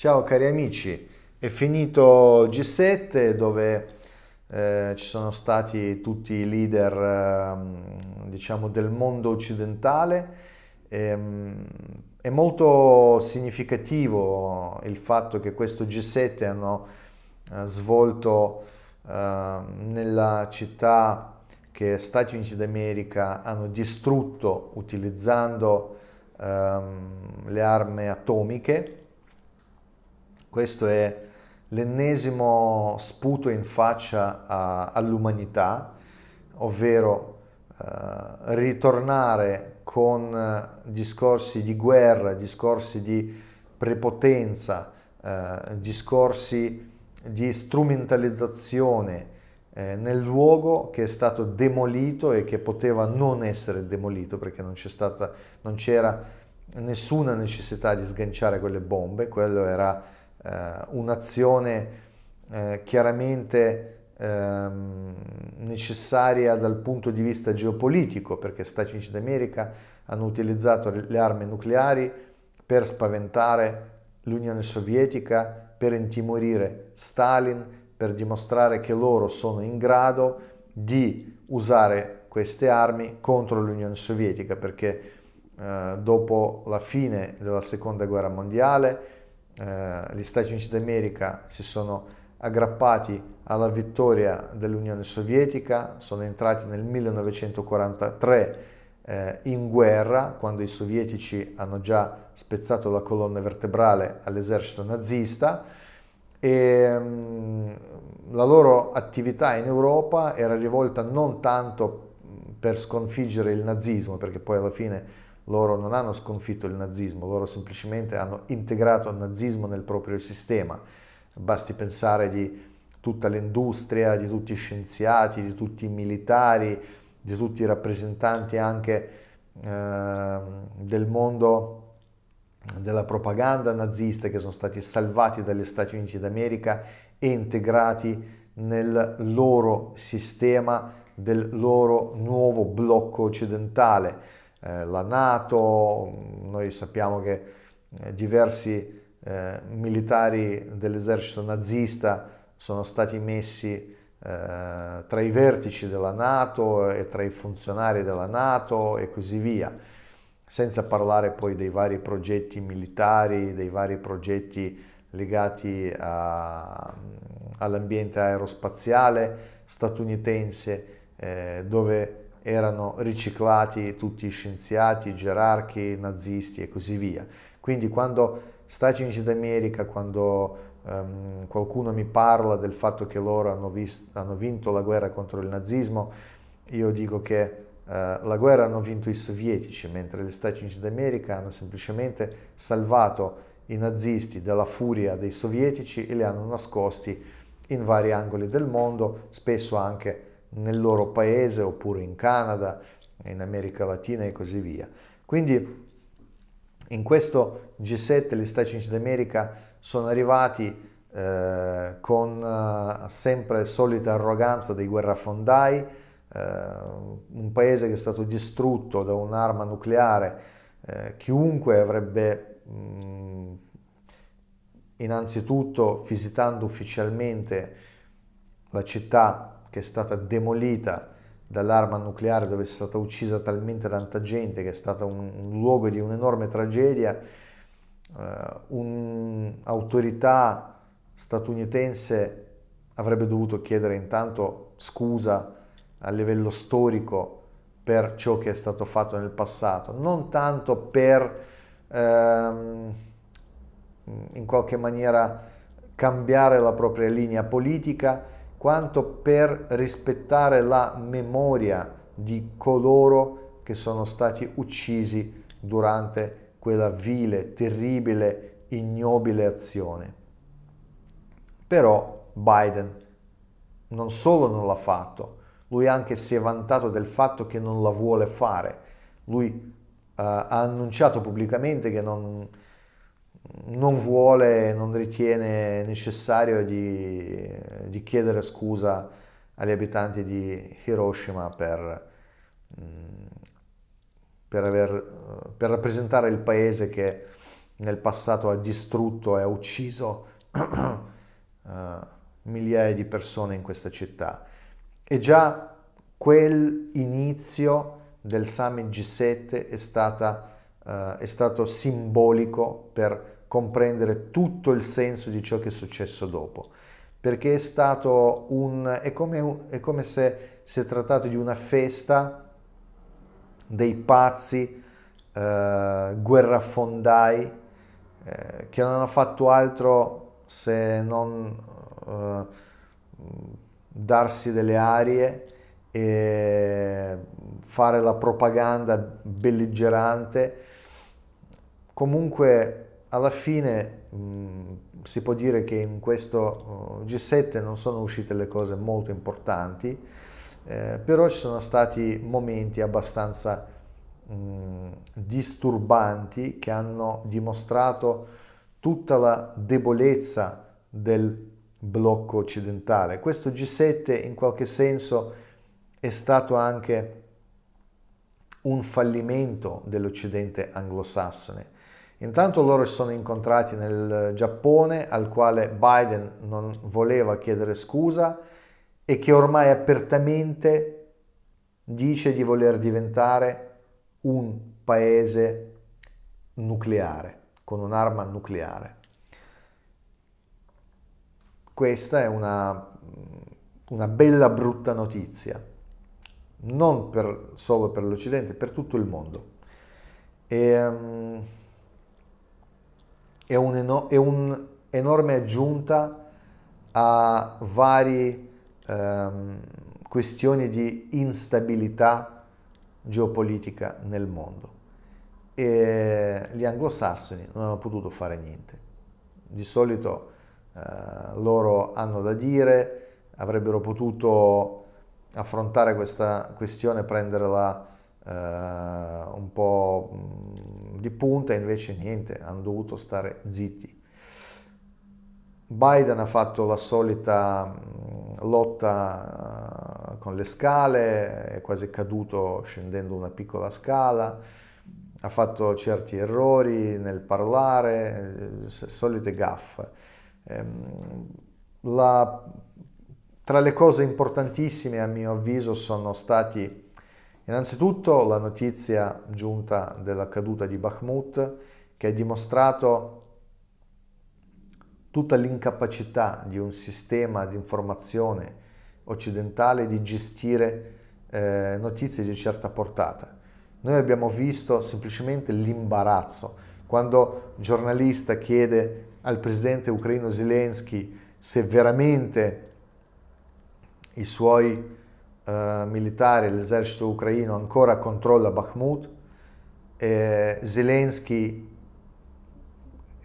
Ciao cari amici, è finito G7 dove eh, ci sono stati tutti i leader eh, diciamo del mondo occidentale. E, ehm, è molto significativo il fatto che questo G7 hanno eh, svolto ehm, nella città che Stati Uniti d'America hanno distrutto utilizzando ehm, le armi atomiche questo è l'ennesimo sputo in faccia a, all'umanità, ovvero eh, ritornare con eh, discorsi di guerra, discorsi di prepotenza, eh, discorsi di strumentalizzazione eh, nel luogo che è stato demolito e che poteva non essere demolito perché non, stata, non c'era nessuna necessità di sganciare quelle bombe, quello era eh, un'azione eh, chiaramente ehm, necessaria dal punto di vista geopolitico, perché Stati Uniti d'America hanno utilizzato le armi nucleari per spaventare l'Unione Sovietica, per intimorire Stalin, per dimostrare che loro sono in grado di usare queste armi contro l'Unione Sovietica, perché eh, dopo la fine della Seconda Guerra Mondiale eh, gli Stati Uniti d'America si sono aggrappati alla vittoria dell'Unione Sovietica, sono entrati nel 1943 eh, in guerra, quando i sovietici hanno già spezzato la colonna vertebrale all'esercito nazista e mm, la loro attività in Europa era rivolta non tanto per sconfiggere il nazismo, perché poi alla fine loro non hanno sconfitto il nazismo, loro semplicemente hanno integrato il nazismo nel proprio sistema. Basti pensare di tutta l'industria, di tutti i scienziati, di tutti i militari, di tutti i rappresentanti anche eh, del mondo della propaganda nazista che sono stati salvati dagli Stati Uniti d'America e integrati nel loro sistema, del loro nuovo blocco occidentale eh, la Nato, noi sappiamo che eh, diversi eh, militari dell'esercito nazista sono stati messi eh, tra i vertici della Nato e tra i funzionari della Nato e così via, senza parlare poi dei vari progetti militari, dei vari progetti legati all'ambiente aerospaziale statunitense eh, dove erano riciclati tutti i scienziati, i gerarchi, i nazisti e così via. Quindi quando Stati Uniti d'America, quando um, qualcuno mi parla del fatto che loro hanno, visto, hanno, vinto la guerra contro il nazismo, io dico che uh, la guerra hanno vinto i sovietici, mentre gli Stati Uniti d'America hanno semplicemente salvato i nazisti dalla furia dei sovietici e li hanno nascosti in vari angoli del mondo, spesso anche nel loro paese oppure in Canada, in America Latina e così via. Quindi in questo G7 gli Stati Uniti d'America sono arrivati eh, con eh, sempre solita arroganza dei guerrafondai, eh, un paese che è stato distrutto da un'arma nucleare, eh, chiunque avrebbe mh, innanzitutto visitando ufficialmente la città che è stata demolita dall'arma nucleare dove è stata uccisa talmente tanta gente che è stato un, un luogo di un'enorme tragedia, uh, eh, un'autorità statunitense avrebbe dovuto chiedere intanto scusa a livello storico per ciò che è stato fatto nel passato, non tanto per ehm, in qualche maniera cambiare la propria linea politica, quanto per rispettare la memoria di coloro che sono stati uccisi durante quella vile, terribile, ignobile azione. Però Biden non solo non l'ha fatto, lui anche si è vantato del fatto che non la vuole fare. Lui uh, ha annunciato pubblicamente che non, non vuole, non ritiene necessario di, di chiedere scusa agli abitanti di Hiroshima per, mm, per, aver, per, rappresentare il paese che nel passato ha distrutto e ha ucciso eh, migliaia di persone in questa città. E già quell'inizio del summit G7 è stata eh, è stato simbolico per comprendere tutto il senso di ciò che è successo dopo, perché è stato un... è come, è come se si è trattato di una festa dei pazzi, eh, guerrafondai, eh, che non hanno fatto altro se non eh, darsi delle arie e fare la propaganda belligerante Comunque alla fine mh, mm, si può dire che in questo G7 non sono uscite le cose molto importanti, eh, però ci sono stati momenti abbastanza mh, mm, disturbanti che hanno dimostrato tutta la debolezza del blocco occidentale. Questo G7 in qualche senso è stato anche un fallimento dell'Occidente anglosassone Intanto loro si sono incontrati nel Giappone al quale Biden non voleva chiedere scusa e che ormai apertamente dice di voler diventare un paese nucleare, con un'arma nucleare. Questa è una, una bella brutta notizia, non per, solo per l'Occidente, per tutto il mondo. E, um, è un'enorme un aggiunta a varie ehm, questioni di instabilità geopolitica nel mondo. E gli anglosassoni non hanno potuto fare niente. Di solito eh, loro hanno da dire, avrebbero potuto affrontare questa questione, prenderla eh, un po' mm, di punta, invece niente, hanno dovuto stare zitti. Biden ha fatto la solita mm, lotta eh, con le scale, è quasi caduto scendendo una piccola scala, ha fatto certi errori nel parlare, eh, solite gaffe. Ehm, la, tra le cose importantissime a mio avviso sono stati Innanzitutto la notizia giunta della caduta di Bakhmut che ha dimostrato tutta l'incapacità di un sistema di informazione occidentale di gestire eh, notizie di certa portata. Noi abbiamo visto semplicemente l'imbarazzo. Quando un giornalista chiede al presidente ucraino Zelensky se veramente i suoi eh, militare, l'esercito ucraino ancora controlla Bakhmut, eh, Zelensky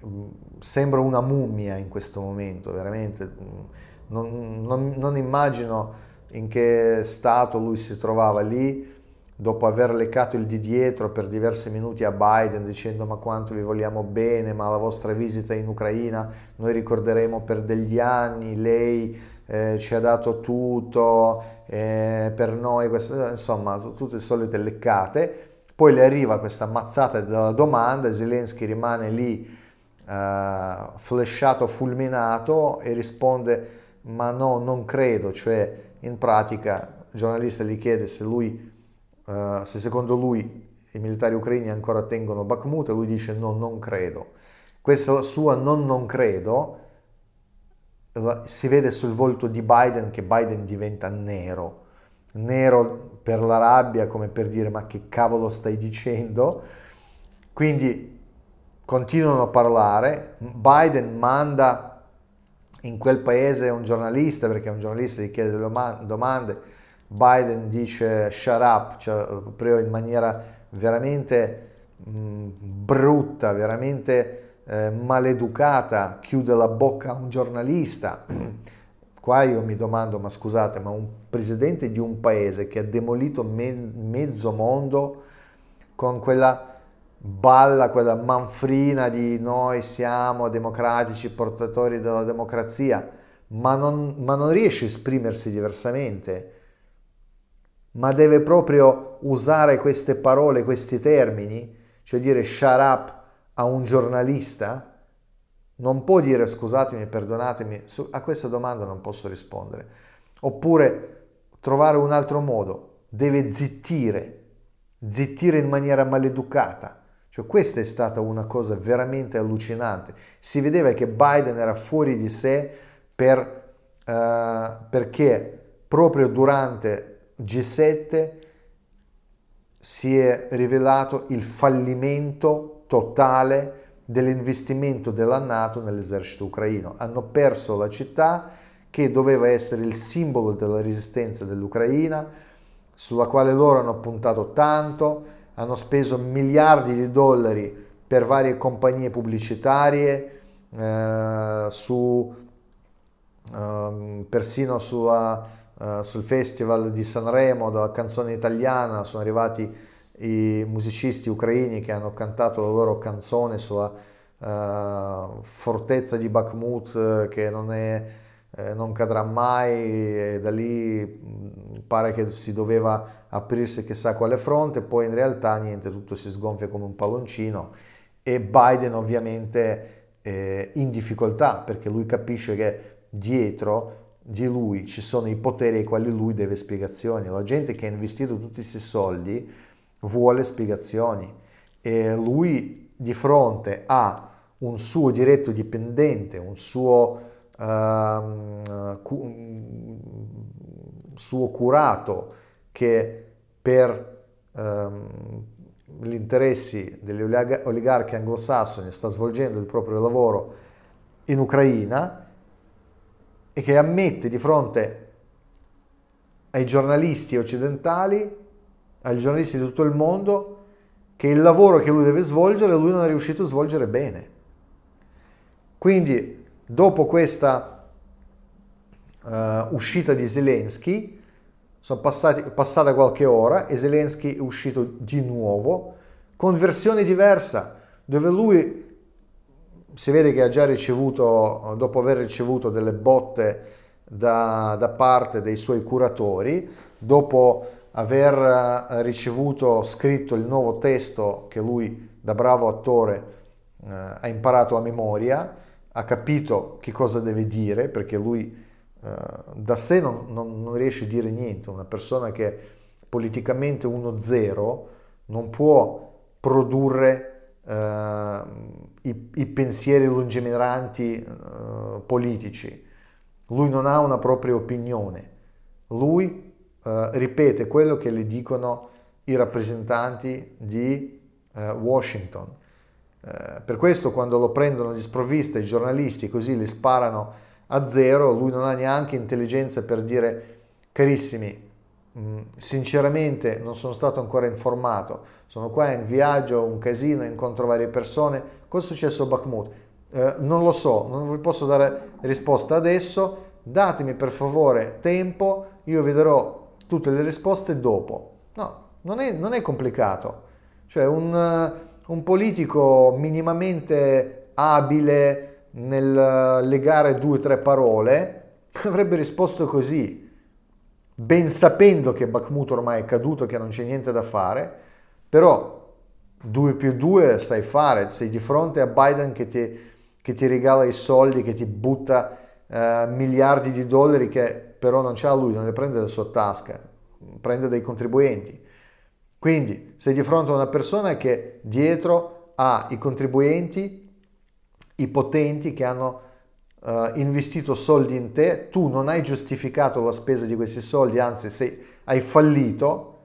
mm, sembra una mummia in questo momento, veramente. Mm, non, non, non, immagino in che stato lui si trovava lì dopo aver leccato il di dietro per diversi minuti a Biden dicendo ma quanto vi vogliamo bene, ma la vostra visita in Ucraina noi ricorderemo per degli anni, lei eh, ci ha dato tutto, eh, per noi, questo, insomma, tutte le solite leccate. Poi le arriva questa ammazzata della domanda, Zelensky rimane lì eh, flesciato, fulminato e risponde ma no, non credo, cioè in pratica il giornalista gli chiede se, lui, eh, se secondo lui i militari ucraini ancora tengono Bakhmut e lui dice no, non credo. Questa sua non non credo si vede sul volto di Biden che Biden diventa nero, nero per la rabbia come per dire ma che cavolo stai dicendo, quindi continuano a parlare, Biden manda in quel paese un giornalista, perché un giornalista gli chiede delle domande, Biden dice shut up, cioè, proprio in maniera veramente mh, mm, brutta, veramente eh, maleducata chiude la bocca a un giornalista. Qua io mi domando, ma scusate, ma un presidente di un paese che ha demolito me mezzo mondo con quella balla, quella manfrina di noi siamo democratici, portatori della democrazia, ma non, ma non riesce a esprimersi diversamente, ma deve proprio usare queste parole, questi termini, cioè dire shut up, a un giornalista non può dire scusatemi, perdonatemi, a questa domanda non posso rispondere. Oppure trovare un altro modo, deve zittire, zittire in maniera maleducata. Cioè questa è stata una cosa veramente allucinante. Si vedeva che Biden era fuori di sé per, eh, perché proprio durante G7 si è rivelato il fallimento totale dell'investimento della Nato nell'esercito ucraino. Hanno perso la città che doveva essere il simbolo della resistenza dell'Ucraina, sulla quale loro hanno puntato tanto, hanno speso miliardi di dollari per varie compagnie pubblicitarie, eh, su, eh, persino sulla, eh, sul festival di Sanremo della canzone italiana sono arrivati i musicisti ucraini che hanno cantato la loro canzone sulla uh, fortezza di Bakhmut eh, che non, è, eh, non cadrà mai e da lì mm, pare che si doveva aprirsi chissà quale fronte, poi in realtà niente, tutto si sgonfia come un palloncino e Biden ovviamente è eh, in difficoltà perché lui capisce che dietro di lui ci sono i poteri ai quali lui deve spiegazioni, la gente che ha investito tutti questi soldi vuole spiegazioni e lui di fronte a un suo diretto dipendente, un suo, uh, cu- suo curato che per um, gli interessi degli oligarchi anglosassoni sta svolgendo il proprio lavoro in Ucraina e che ammette di fronte ai giornalisti occidentali ai giornalisti di tutto il mondo che il lavoro che lui deve svolgere lui non è riuscito a svolgere bene. Quindi dopo questa uh, uscita di Zelensky, sono passati, passata qualche ora e Zelensky è uscito di nuovo con versione diversa, dove lui si vede che ha già ricevuto, dopo aver ricevuto delle botte da, da parte dei suoi curatori, dopo aver eh, ricevuto scritto il nuovo testo che lui da bravo attore eh, ha imparato a memoria, ha capito che cosa deve dire, perché lui eh, da sé non, non, non, riesce a dire niente, una persona che è politicamente 1-0 non può produrre eh, i, i, pensieri lungimiranti eh, politici, lui non ha una propria opinione, lui eh, ripete quello che le dicono i rappresentanti di eh, Washington. Eh, per questo quando lo prendono di sprovvista i giornalisti così le sparano a zero, lui non ha neanche intelligenza per dire carissimi, mh, mm, sinceramente non sono stato ancora informato, sono qua in viaggio, un casino, incontro varie persone, cosa è successo a Bakhmut? Eh, non lo so, non vi posso dare risposta adesso, datemi per favore tempo, io vi darò tutte le risposte dopo. No, non è, non è complicato. Cioè un, un politico minimamente abile nel legare due o tre parole avrebbe risposto così, ben sapendo che Bakhmut ormai è caduto, che non c'è niente da fare, però 2 più 2 sai fare, sei di fronte a Biden che ti, che ti regala i soldi, che ti butta eh, miliardi di dollari, che però non ce l'ha lui, non le prende sua tasca, prende dai contribuenti. Quindi sei di fronte a una persona che dietro ha i contribuenti, i potenti che hanno eh, investito soldi in te, tu non hai giustificato la spesa di questi soldi, anzi sei, hai fallito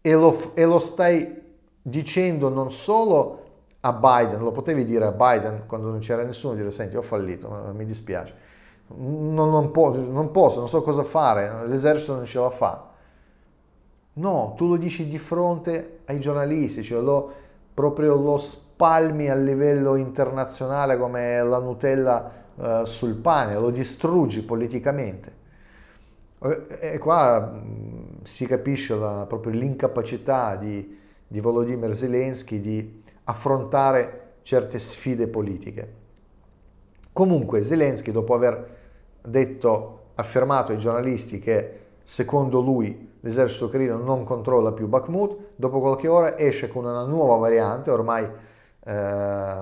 e lo, e lo stai dicendo non solo a Biden, lo potevi dire a Biden quando non c'era nessuno, dire senti ho fallito, mi dispiace, non, non, può, non posso, non so cosa fare, l'esercito non ce la fa. No, tu lo dici di fronte ai giornalisti, cioè lo, proprio lo spalmi a livello internazionale come la Nutella eh, sul pane, lo distruggi politicamente. E eh, eh, qua mm, si capisce la, proprio l'incapacità di, di Volodymyr Zelensky di affrontare certe sfide politiche. Comunque Zelensky, dopo aver detto, affermato ai giornalisti che secondo lui l'esercito ucraino non controlla più Bakhmut, dopo qualche ora esce con una nuova variante, ormai eh,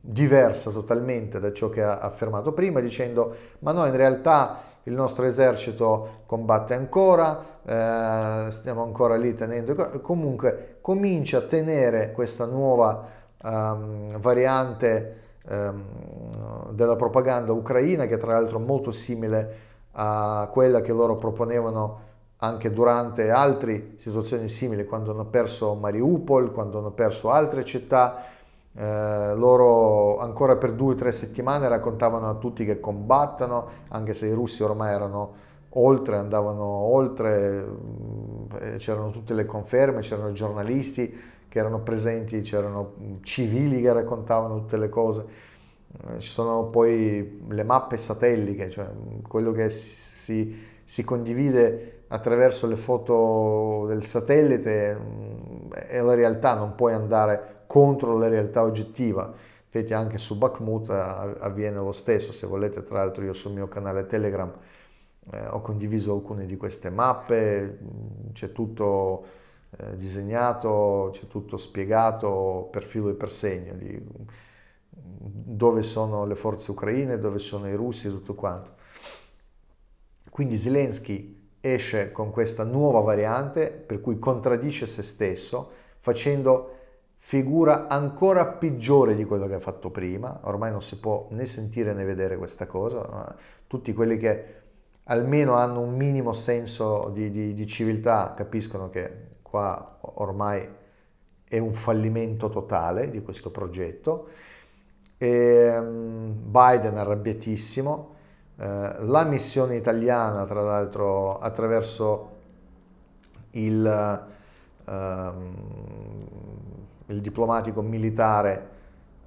diversa totalmente da ciò che ha affermato prima, dicendo ma no, in realtà il nostro esercito combatte ancora, eh, stiamo ancora lì tenendo... Comunque comincia a tenere questa nuova eh, variante ehm, della propaganda ucraina, che tra l'altro è molto simile a quella che loro proponevano anche durante altre situazioni simili, quando hanno perso Mariupol, quando hanno perso altre città. Eh, loro ancora per due o tre settimane raccontavano a tutti che combattono, anche se i russi ormai erano oltre, andavano oltre, mm, eh, c'erano tutte le conferme, c'erano giornalisti che erano presenti, c'erano civili che raccontavano tutte le cose, eh, ci sono poi le mappe satelliche, cioè mm, quello che si, si condivide attraverso le foto del satellite mm, è la realtà, non puoi andare contro la realtà oggettiva. Infatti anche su Bakhmut eh, avviene lo stesso, se volete tra l'altro io sul mio canale Telegram eh, ho condiviso alcune di queste mappe, mm, c'è tutto eh, disegnato, c'è tutto spiegato per filo e per segno, di, dove sono le forze ucraine, dove sono i russi e tutto quanto. Quindi Zelensky esce con questa nuova variante per cui contraddice se stesso facendo figura ancora peggiore di quello che ha fatto prima, ormai non si può né sentire né vedere questa cosa, tutti quelli che almeno hanno un minimo senso di, di, di civiltà capiscono che qua ormai è un fallimento totale di questo progetto. E ehm, Biden arrabbiatissimo, eh, la missione italiana tra l'altro attraverso il, ehm, il diplomatico militare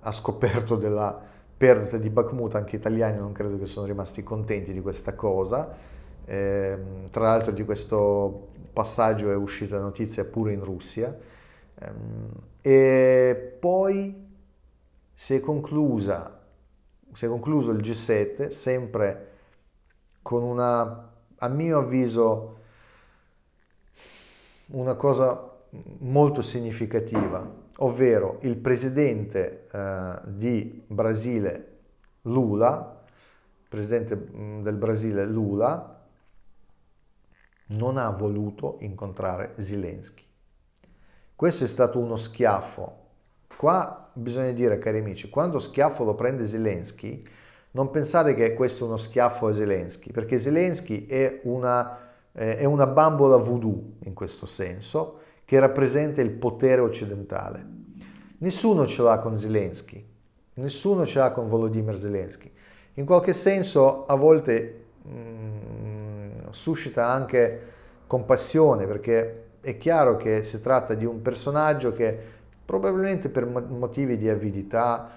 ha scoperto della perdita di Bakhmut, anche italiani non credo che sono rimasti contenti di questa cosa, eh, tra l'altro di questo passaggio è uscita notizia pure in Russia. Ehm, e poi si è, conclusa, si è concluso il G7 sempre con una, a mio avviso, una cosa molto significativa, ovvero il presidente eh, di Brasile Lula, presidente mm, del Brasile Lula, non ha voluto incontrare Zelensky. Questo è stato uno schiaffo. Qua bisogna dire, cari amici, quando schiaffo lo prende Zelensky, non pensate che questo è uno schiaffo a Zelensky, perché Zelensky è una, eh, è una bambola voodoo in questo senso, che rappresenta il potere occidentale. Nessuno ce l'ha con Zelensky, nessuno ce l'ha con Volodymyr Zelensky. In qualche senso a volte mh, mm, suscita anche compassione perché è chiaro che si tratta di un personaggio che probabilmente per motivi di avidità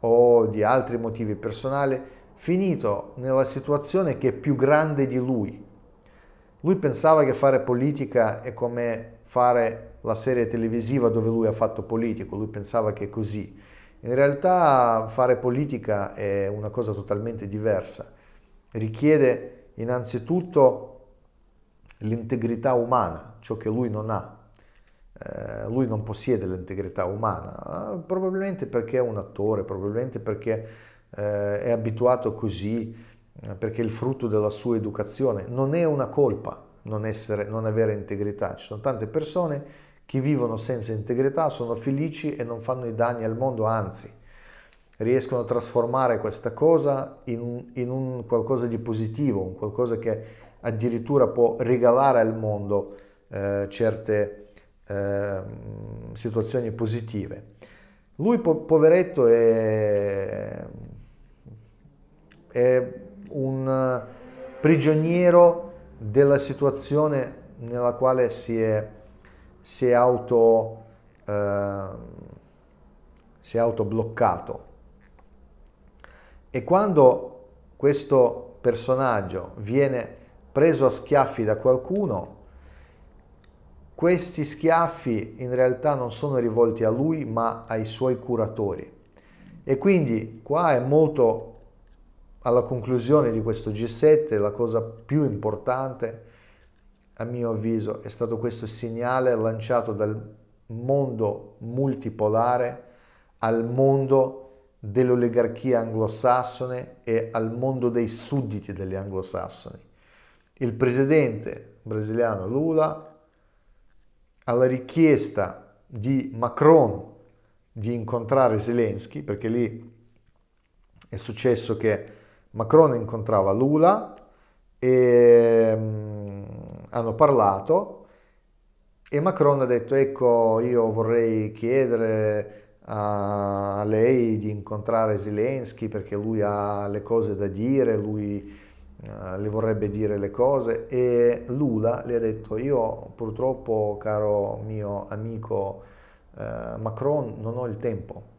o di altri motivi personali finito nella situazione che è più grande di lui. Lui pensava che fare politica è come fare la serie televisiva dove lui ha fatto politico, lui pensava che è così. In realtà fare politica è una cosa totalmente diversa, richiede innanzitutto l'integrità umana, ciò che lui non ha. Eh, lui non possiede l'integrità umana, eh, probabilmente perché è un attore, probabilmente perché eh, è abituato così, perché è il frutto della sua educazione. Non è una colpa non, essere, non avere integrità. Ci sono tante persone che vivono senza integrità, sono felici e non fanno i danni al mondo, anzi riescono a trasformare questa cosa in un, in un qualcosa di positivo, un qualcosa che addirittura può regalare al mondo eh, certe eh, situazioni positive. Lui, po- poveretto, è, è un prigioniero della situazione nella quale si è, si è auto... Eh, si è autobloccato e quando questo personaggio viene preso a schiaffi da qualcuno, questi schiaffi in realtà non sono rivolti a lui ma ai suoi curatori. E quindi qua è molto alla conclusione di questo G7 la cosa più importante a mio avviso è stato questo segnale lanciato dal mondo multipolare al mondo dell'oligarchia anglosassone e al mondo dei sudditi degli anglosassoni. Il presidente brasiliano Lula, alla richiesta di Macron di incontrare Zelensky, perché lì è successo che Macron incontrava Lula e mm, hanno parlato e Macron ha detto ecco io vorrei chiedere a lei di incontrare Zelensky perché lui ha le cose da dire, lui eh, le vorrebbe dire le cose e Lula le ha detto io purtroppo caro mio amico eh, Macron non ho il tempo.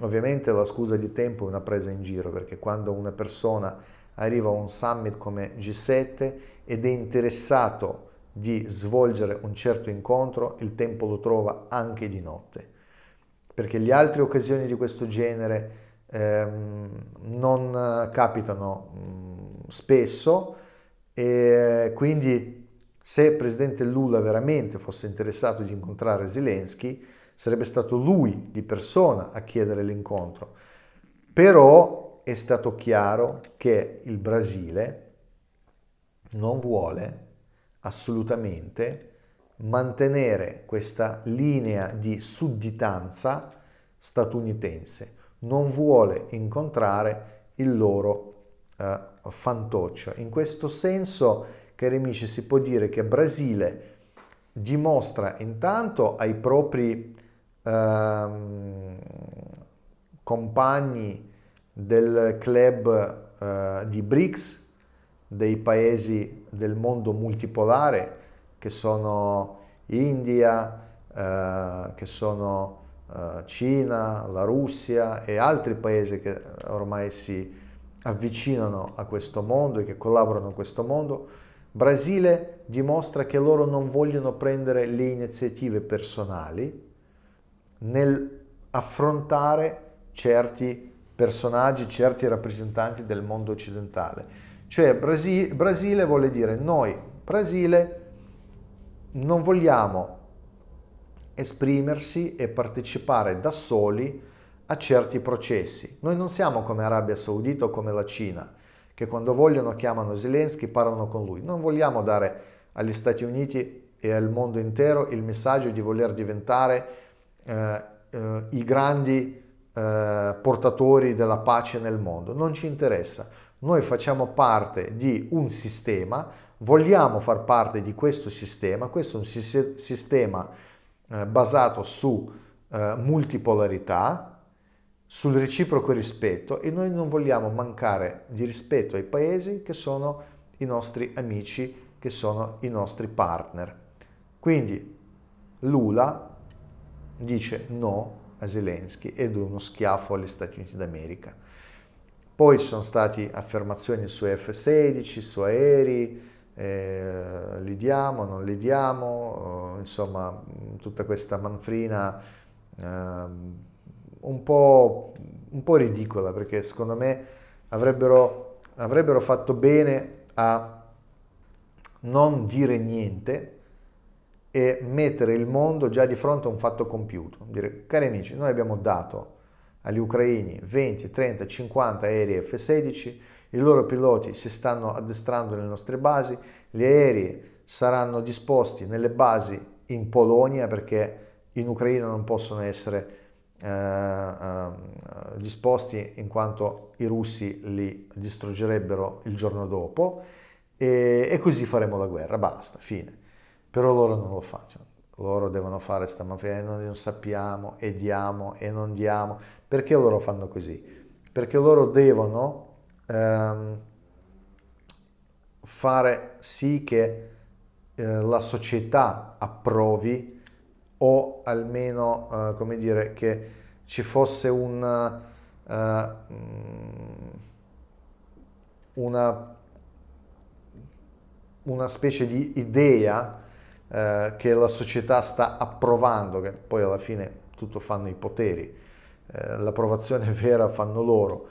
Ovviamente la scusa di tempo è una presa in giro perché quando una persona arriva a un summit come G7 ed è interessato di svolgere un certo incontro, il tempo lo trova anche di notte perché le altre occasioni di questo genere ehm, non capitano mh, mm, spesso e quindi se il presidente Lula veramente fosse interessato di incontrare Zelensky, sarebbe stato lui di persona a chiedere l'incontro. Però è stato chiaro che il Brasile non vuole assolutamente mantenere questa linea di sudditanza statunitense, non vuole incontrare il loro eh, fantoccio. In questo senso, cari amici, si può dire che Brasile dimostra intanto ai propri eh, compagni del club eh, di BRICS, dei paesi del mondo multipolare, che sono India, eh, che sono eh, Cina, la Russia e altri paesi che ormai si avvicinano a questo mondo e che collaborano a questo mondo, Brasile dimostra che loro non vogliono prendere le iniziative personali nel affrontare certi personaggi, certi rappresentanti del mondo occidentale. Cioè Brasile, Brasile vuole dire noi, Brasile, non vogliamo esprimersi e partecipare da soli a certi processi. Noi non siamo come Arabia Saudita o come la Cina, che quando vogliono chiamano Zelensky, parlano con lui. Non vogliamo dare agli Stati Uniti e al mondo intero il messaggio di voler diventare eh, eh, i grandi eh, portatori della pace nel mondo. Non ci interessa. Noi facciamo parte di un sistema vogliamo far parte di questo sistema, questo è un sistema eh, basato su eh, multipolarità, sul reciproco rispetto e noi non vogliamo mancare di rispetto ai paesi che sono i nostri amici, che sono i nostri partner. Quindi Lula dice no a Zelensky ed è uno schiaffo agli Stati Uniti d'America. Poi ci sono state affermazioni su F-16, su aerei, eh, li diamo, non li diamo, eh, insomma tutta questa manfrina eh, un, po', un, po', ridicola perché secondo me avrebbero, avrebbero fatto bene a non dire niente e mettere il mondo già di fronte a un fatto compiuto. Dire, cari amici, noi abbiamo dato agli ucraini 20, 30, 50 aerei F-16, i loro piloti si stanno addestrando nelle nostre basi, gli aerei saranno disposti nelle basi in Polonia perché in Ucraina non possono essere eh, eh, disposti in quanto i russi li distruggerebbero il giorno dopo e, e così faremo la guerra, basta, fine. Però loro non lo fanno, loro devono fare sta mafia e noi non sappiamo e diamo e non diamo, perché loro fanno così? Perché loro devono ehm, fare sì che eh, la società approvi o almeno, eh, come dire, che ci fosse un, eh, mm, una, una specie di idea eh, che la società sta approvando, che poi alla fine tutto fanno i poteri, eh, l'approvazione vera fanno loro,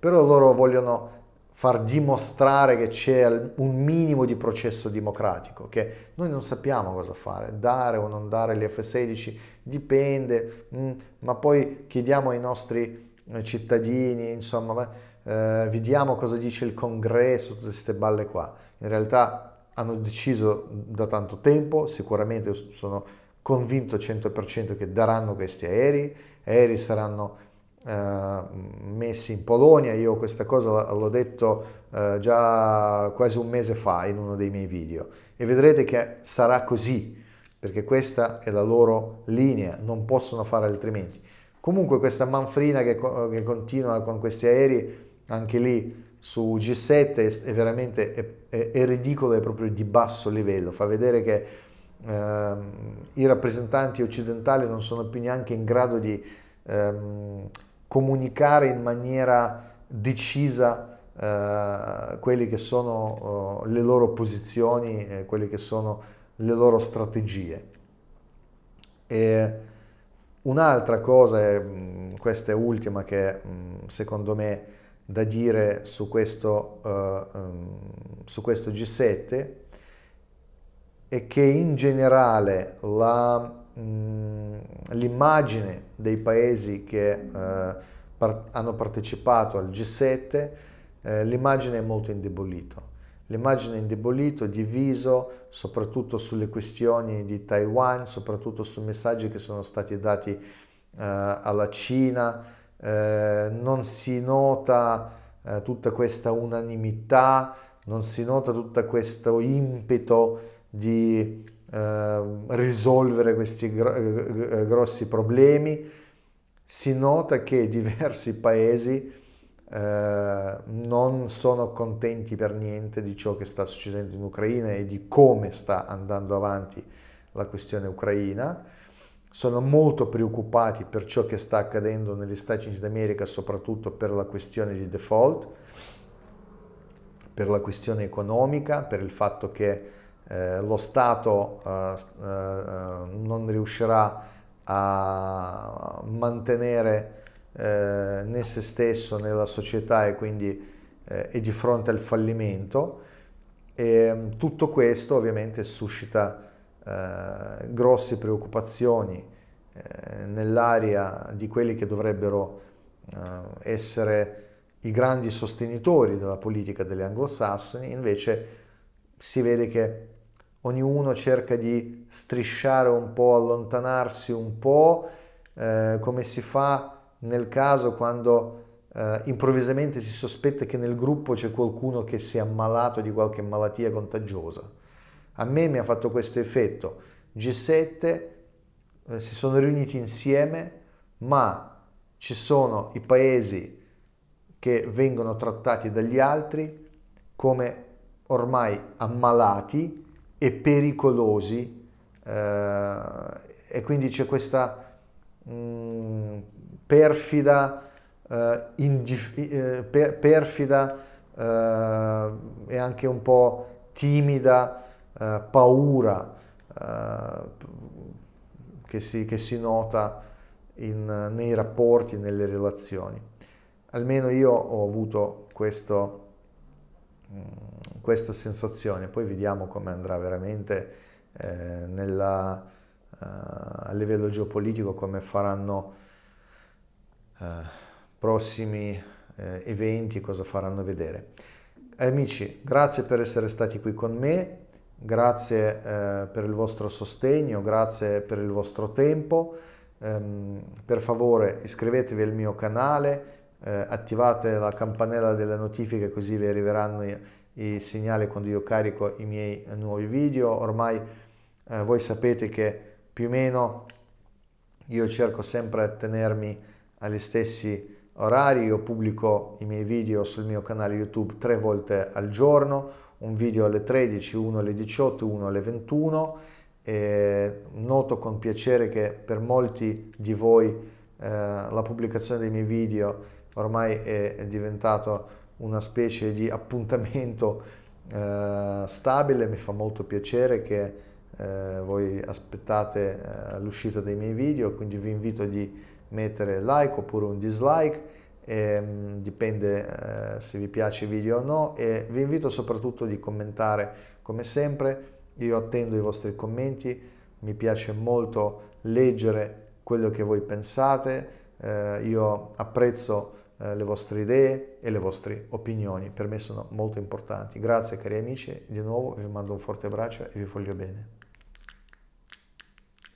però loro vogliono far dimostrare che c'è un minimo di processo democratico, che noi non sappiamo cosa fare, dare o non dare gli F-16 dipende, mm, ma poi chiediamo ai nostri eh, cittadini, insomma, eh, vediamo cosa dice il congresso, tutte queste balle qua. In realtà hanno deciso da tanto tempo, sicuramente sono convinto 100% che daranno questi aerei, aerei saranno eh, messi in Polonia, io questa cosa l'ho detto eh, già quasi un mese fa in uno dei miei video e vedrete che sarà così perché questa è la loro linea, non possono fare altrimenti. Comunque questa manfrina che, che continua con questi aerei, anche lì su G7 è, veramente è, è, è ridicolo, è proprio di basso livello, fa vedere che ehm, i rappresentanti occidentali non sono più neanche in grado di ehm, comunicare in maniera decisa eh, quelle che sono eh, le loro posizioni, eh, quelle che sono le loro strategie. E un'altra cosa, e, questa è ultima che secondo me da dire su questo, uh, su questo G7 è che in generale la Mm, l'immagine dei paesi che eh, par- hanno partecipato al G7, eh, l'immagine è molto indebolita. L'immagine è indebolita, diviso, soprattutto sulle questioni di Taiwan, soprattutto su messaggi che sono stati dati eh, alla Cina, eh, non si nota eh, tutta questa unanimità, non si nota tutto questo impeto di Ehm, risolvere questi eh, eh, eh, grossi problemi, si nota che diversi paesi ehm, non sono contenti per niente di ciò che sta succedendo in Ucraina e di come sta andando avanti la questione ucraina. Sono molto preoccupati per ciò che sta accadendo negli Stati Uniti d'America, soprattutto per la questione di default, per la questione economica, per il fatto che eh, lo Stato eh, eh, non riuscirà a mantenere né se stesso né la società e quindi è di fronte al fallimento. E mm, tutto questo ovviamente suscita grosse preoccupazioni nell'area di quelli che dovrebbero essere i grandi sostenitori della politica degli anglosassoni, invece si vede che ognuno cerca di strisciare un po', allontanarsi un po', eh, come si fa nel caso quando eh, improvvisamente si sospetta che nel gruppo c'è qualcuno che si è ammalato di qualche malattia contagiosa. A me mi ha fatto questo effetto. G7 eh, si sono riuniti insieme, ma ci sono i paesi che vengono trattati dagli altri come ormai ammalati e pericolosi eh, e quindi c'è questa mh, mm, perfida, eh, eh, per perfida eh, e anche un po' timida eh, paura eh, che si, che si nota in, nei rapporti, nelle relazioni. Almeno io ho avuto questo Mm, questa sensazione. Poi vediamo come andrà veramente eh, nella, uh, a livello geopolitico, come faranno uh, prossimi uh, eventi, cosa faranno vedere. Amici, grazie per essere stati qui con me, grazie eh, per il vostro sostegno, grazie per il vostro tempo. Um, per favore iscrivetevi al mio canale, eh, attivate la campanella delle notifiche così vi arriveranno i, i, segnali quando io carico i miei nuovi video. Ormai eh, voi sapete che più o meno io cerco sempre di tenermi agli stessi orari, io pubblico i miei video sul mio canale YouTube tre volte al giorno, un video alle 13, uno alle 18, uno alle 21 e noto con piacere che per molti di voi eh, la pubblicazione dei miei video ormai è diventato una specie di appuntamento eh, stabile, mi fa molto piacere che eh, voi aspettate eh, l'uscita dei miei video, quindi vi invito di mettere like oppure un dislike, e, ehm, mh, dipende eh, se vi piace il video o no e vi invito soprattutto di commentare come sempre, io attendo i vostri commenti, mi piace molto leggere quello che voi pensate, eh, io apprezzo eh, le vostre idee e le vostre opinioni. Per me sono molto importanti. Grazie cari amici, di nuovo vi mando un forte abbraccio e vi voglio bene.